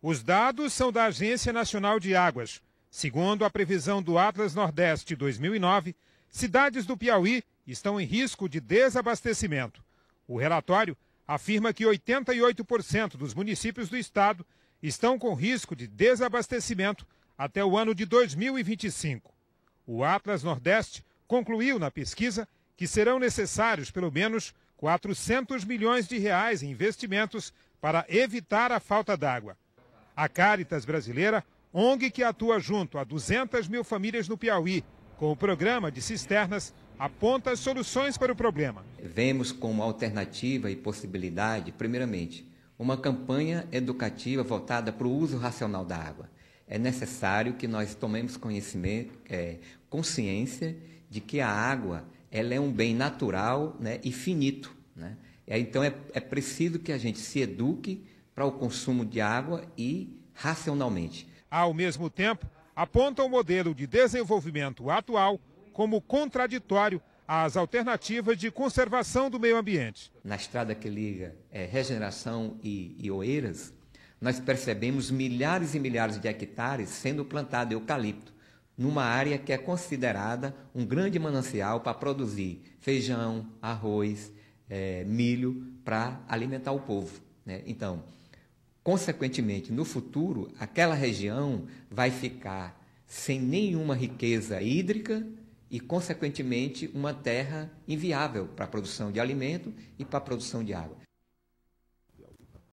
Os dados são da Agência Nacional de Águas. Segundo a previsão do Atlas Nordeste 2009, cidades do Piauí estão em risco de desabastecimento. O relatório afirma que 88% dos municípios do estado estão com risco de desabastecimento até o ano de 2025. O Atlas Nordeste concluiu na pesquisa que serão necessários pelo menos 400 milhões de reais em investimentos para evitar a falta d'água. A Caritas Brasileira, ONG que atua junto a 200 mil famílias no Piauí, com o programa de cisternas, aponta as soluções para o problema. Vemos como alternativa e possibilidade, primeiramente, uma campanha educativa voltada para o uso racional da água. É necessário que nós tomemos conhecimento, é, consciência de que a água ela é um bem natural né, e finito. Né? É, então é, é preciso que a gente se eduque para o consumo de água e racionalmente. Ao mesmo tempo, aponta o modelo de desenvolvimento atual como contraditório às alternativas de conservação do meio ambiente. Na estrada que liga é, Regeneração e, e Oeiras, nós percebemos milhares e milhares de hectares sendo plantado eucalipto numa área que é considerada um grande manancial para produzir feijão, arroz, é, milho para alimentar o povo. Né? Então, Consequentemente, no futuro, aquela região vai ficar sem nenhuma riqueza hídrica e, consequentemente, uma terra inviável para a produção de alimento e para a produção de água.